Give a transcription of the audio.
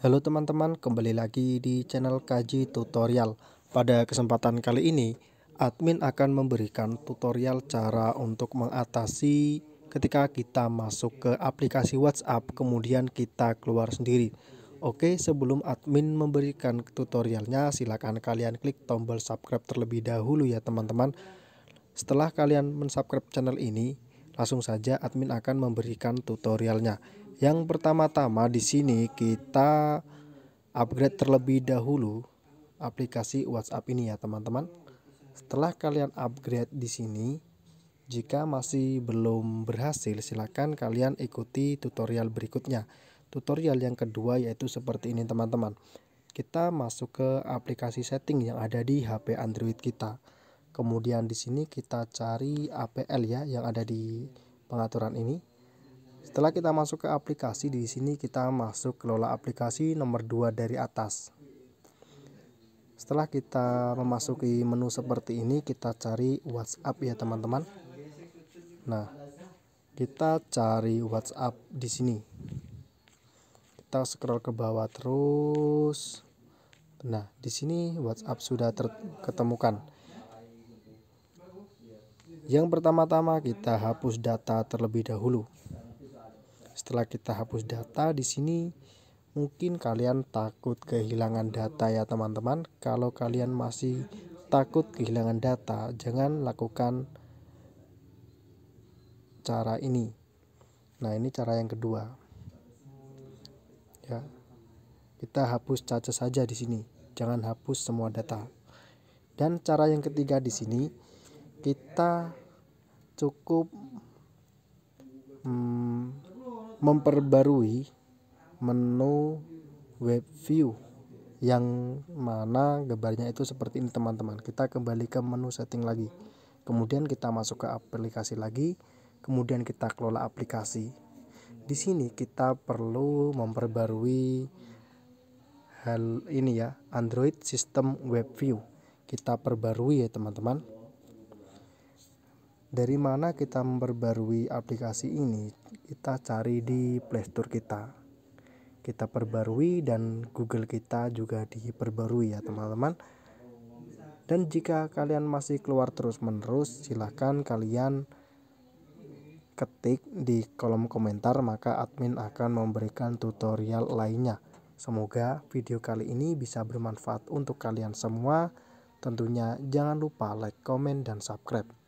Halo teman-teman, kembali lagi di channel Kaji Tutorial. Pada kesempatan kali ini, admin akan memberikan tutorial cara untuk mengatasi ketika kita masuk ke aplikasi WhatsApp kemudian kita keluar sendiri. Oke, sebelum admin memberikan tutorialnya, silakan kalian klik tombol subscribe terlebih dahulu ya teman-teman. Setelah kalian mensubscribe channel ini, langsung saja admin akan memberikan tutorialnya. Yang pertama-tama di sini kita upgrade terlebih dahulu aplikasi WhatsApp ini ya, teman-teman. Setelah kalian upgrade di sini, jika masih belum berhasil, silahkan kalian ikuti tutorial berikutnya. Tutorial yang kedua yaitu seperti ini, teman-teman. Kita masuk ke aplikasi setting yang ada di HP Android kita. Kemudian di sini kita cari APL ya yang ada di pengaturan ini setelah kita masuk ke aplikasi di sini kita masuk kelola aplikasi nomor 2 dari atas. Setelah kita memasuki menu seperti ini kita cari WhatsApp ya teman-teman. Nah, kita cari WhatsApp di sini. Kita scroll ke bawah terus. Nah, di sini WhatsApp sudah ketemukan. Yang pertama-tama kita hapus data terlebih dahulu. Setelah kita hapus data di sini mungkin kalian takut kehilangan data ya teman-teman. Kalau kalian masih takut kehilangan data, jangan lakukan cara ini. Nah, ini cara yang kedua. Ya. Kita hapus cache saja di sini. Jangan hapus semua data. Dan cara yang ketiga di sini kita cukup hmm, memperbarui menu web view yang mana gambarnya itu seperti ini teman-teman kita kembali ke menu setting lagi kemudian kita masuk ke aplikasi lagi kemudian kita kelola aplikasi di sini kita perlu memperbarui hal ini ya Android System Web View kita perbarui ya teman-teman dari mana kita memperbarui aplikasi ini kita cari di playstore kita kita perbarui dan google kita juga diperbarui ya teman-teman dan jika kalian masih keluar terus menerus silahkan kalian ketik di kolom komentar maka admin akan memberikan tutorial lainnya. Semoga video kali ini bisa bermanfaat untuk kalian semua. Tentunya jangan lupa like, komen, dan subscribe.